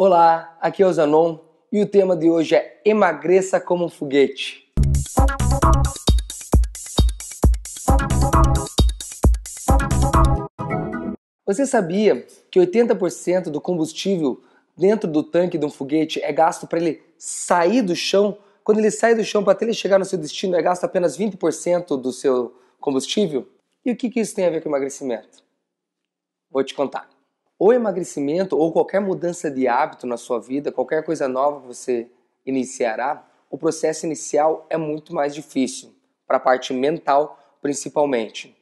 Olá, aqui é o Zanon e o tema de hoje é Emagreça como um foguete. Você sabia que 80% do combustível dentro do tanque de um foguete é gasto para ele sair do chão? Quando ele sai do chão, para até ele chegar no seu destino, é gasto apenas 20% do seu combustível? E o que, que isso tem a ver com emagrecimento? Vou te contar o emagrecimento ou qualquer mudança de hábito na sua vida, qualquer coisa nova que você iniciará, o processo inicial é muito mais difícil, para a parte mental principalmente.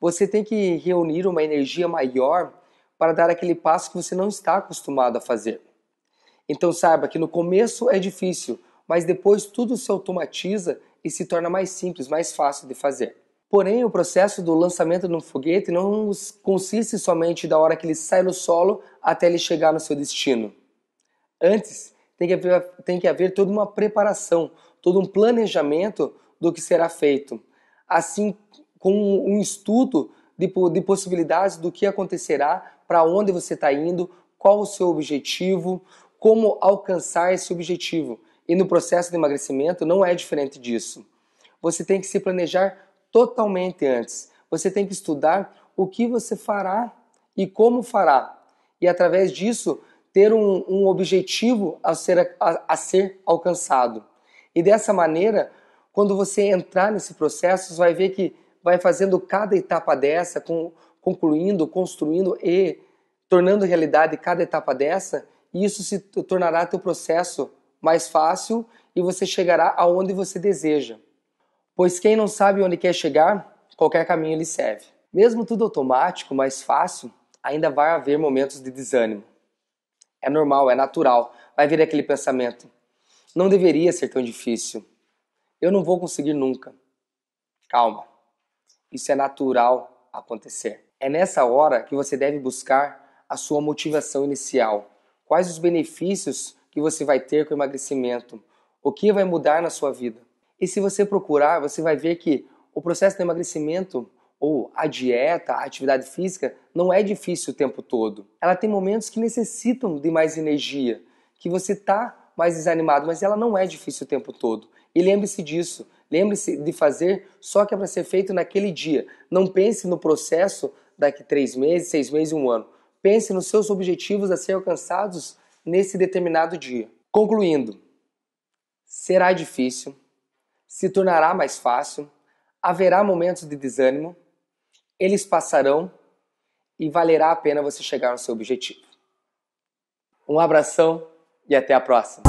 Você tem que reunir uma energia maior para dar aquele passo que você não está acostumado a fazer. Então saiba que no começo é difícil, mas depois tudo se automatiza e se torna mais simples, mais fácil de fazer. Porém, o processo do lançamento do foguete não consiste somente da hora que ele sai no solo até ele chegar no seu destino. Antes, tem que haver, tem que haver toda uma preparação, todo um planejamento do que será feito, assim como um estudo de, de possibilidades do que acontecerá, para onde você está indo, qual o seu objetivo, como alcançar esse objetivo. E no processo de emagrecimento não é diferente disso. Você tem que se planejar totalmente antes. Você tem que estudar o que você fará e como fará. E através disso, ter um, um objetivo a ser, a, a ser alcançado. E dessa maneira, quando você entrar nesse processo, você vai ver que vai fazendo cada etapa dessa, com, concluindo, construindo e tornando realidade cada etapa dessa, e isso se tornará teu processo mais fácil e você chegará aonde você deseja pois quem não sabe onde quer chegar, qualquer caminho lhe serve. Mesmo tudo automático, mais fácil, ainda vai haver momentos de desânimo. É normal, é natural. Vai vir aquele pensamento: não deveria ser tão difícil. Eu não vou conseguir nunca. Calma. Isso é natural acontecer. É nessa hora que você deve buscar a sua motivação inicial. Quais os benefícios que você vai ter com o emagrecimento? O que vai mudar na sua vida? E se você procurar, você vai ver que o processo de emagrecimento ou a dieta, a atividade física, não é difícil o tempo todo. Ela tem momentos que necessitam de mais energia, que você está mais desanimado, mas ela não é difícil o tempo todo. E lembre-se disso. Lembre-se de fazer só que é para ser feito naquele dia. Não pense no processo daqui três meses, seis meses, um ano. Pense nos seus objetivos a serem alcançados nesse determinado dia. Concluindo, será difícil, se tornará mais fácil, haverá momentos de desânimo, eles passarão e valerá a pena você chegar no seu objetivo. Um abração e até a próxima!